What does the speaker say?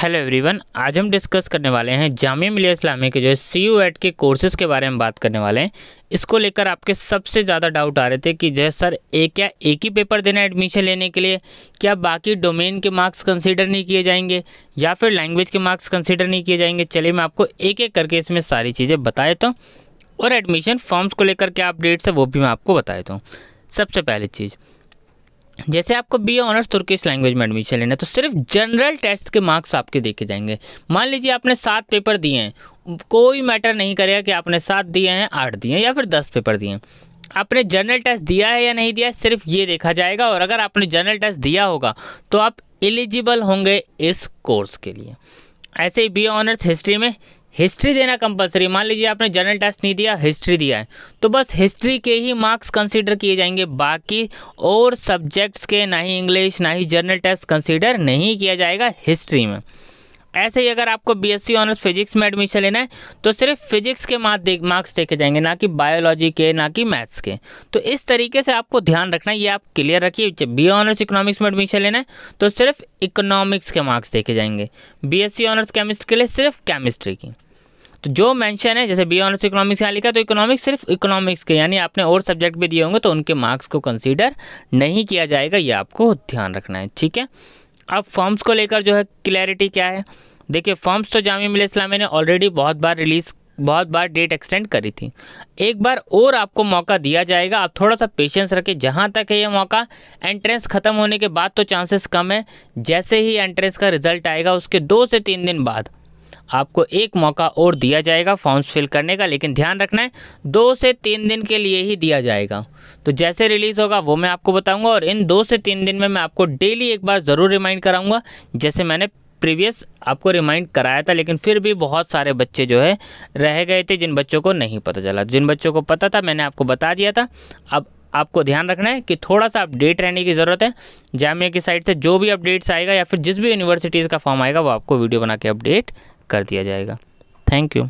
hello everyone आज हम discuss करने वाले हैं जामिया मिलिया इस्लामी के जो है सी यू एड के कोर्सेज़ के बारे में बात करने वाले हैं इसको लेकर आपके सबसे ज़्यादा डाउट आ रहे थे कि जैसे सर एक या एक ही पेपर देना है एडमिशन लेने के लिए क्या बाकी डोमेन के मार्क्स कंसिडर नहीं किए जाएंगे या फिर लैंग्वेज के मार्क्स कंसिडर नहीं किए जाएंगे चलिए मैं आपको एक एक करके इसमें सारी चीज़ें बता देता हूँ और एडमिशन फॉर्म्स को लेकर क्या अपडेट्स है वो भी मैं आपको बता देता हूँ सबसे पहली चीज़ जैसे आपको बी ऑनर्स तुर्किश लैंग्वेज में एडमिशन लेना है तो सिर्फ जनरल टेस्ट के मार्क्स आपके देखे जाएंगे मान लीजिए आपने सात पेपर दिए हैं कोई मैटर नहीं करेगा कि आपने सात दिए हैं आठ दिए हैं या फिर दस पेपर दिए हैं आपने जनरल टेस्ट दिया है या नहीं दिया है सिर्फ ये देखा जाएगा और अगर आपने जनरल टेस्ट दिया होगा तो आप एलिजिबल होंगे इस कोर्स के लिए ऐसे ही बी ऑनर्स हिस्ट्री में हिस्ट्री देना कंपलसरी मान लीजिए आपने जनरल टेस्ट नहीं दिया हिस्ट्री दिया है तो बस हिस्ट्री के ही मार्क्स कंसीडर किए जाएंगे बाकी और सब्जेक्ट्स के ना ही इंग्लिश ना ही जनरल टेस्ट कंसीडर नहीं किया जाएगा हिस्ट्री में ऐसे ही अगर आपको बीएससी ऑनर्स फिजिक्स में एडमिशन लेना है तो सिर्फ फिजिक्स के मार्क्स देख मार्क्स देखे जाएंगे ना कि बायोलॉजी के ना कि मैथ्स के तो इस तरीके से आपको ध्यान रखना है ये आप क्लियर रखिए जब बी ऑनर्स इकोनॉमिक्स में एडमिशन लेना है तो सिर्फ इकोनॉमिक्स के मार्क्स देखे जाएंगे बी ऑनर्स केमिस्ट्री के लिए सिर्फ केमिस्ट्री की तो जो मेंशन है जैसे बी ऑनर्स इकोनॉमिक्स यहाँ लिखा तो इकोनॉमिक्स सिर्फ इकोनॉमिक्स के यानी आपने और सब्जेक्ट भी दिए होंगे तो उनके मार्क्स को कंसीडर नहीं किया जाएगा ये आपको ध्यान रखना है ठीक है अब फॉर्म्स को लेकर जो है क्लैरिटी क्या है देखिए फॉर्म्स तो जामिया मिल इस्लामी ने ऑलरेडी बहुत बार रिलीज़ बहुत बार डेट एक्सटेंड करी थी एक बार और आपको मौका दिया जाएगा आप थोड़ा सा पेशेंस रखें जहाँ तक है ये मौका एंट्रेंस ख़त्म होने के बाद तो चांसेस कम है जैसे ही एंट्रेंस का रिजल्ट आएगा उसके दो से तीन दिन बाद आपको एक मौका और दिया जाएगा फॉर्म्स फिल करने का लेकिन ध्यान रखना है दो से तीन दिन के लिए ही दिया जाएगा तो जैसे रिलीज़ होगा वो मैं आपको बताऊंगा और इन दो से तीन दिन में मैं आपको डेली एक बार ज़रूर रिमाइंड कराऊंगा जैसे मैंने प्रीवियस आपको रिमाइंड कराया था लेकिन फिर भी बहुत सारे बच्चे जो है रह गए थे जिन बच्चों को नहीं पता चला जिन बच्चों को पता था मैंने आपको बता दिया था अब आपको ध्यान रखना है कि थोड़ा सा अपडेट रहने की ज़रूरत है जामिया की साइड से जो भी अपडेट्स आएगा या फिर जिस भी यूनिवर्सिटीज़ का फॉर्म आएगा वो आपको वीडियो बना के अपडेट कर दिया जाएगा थैंक यू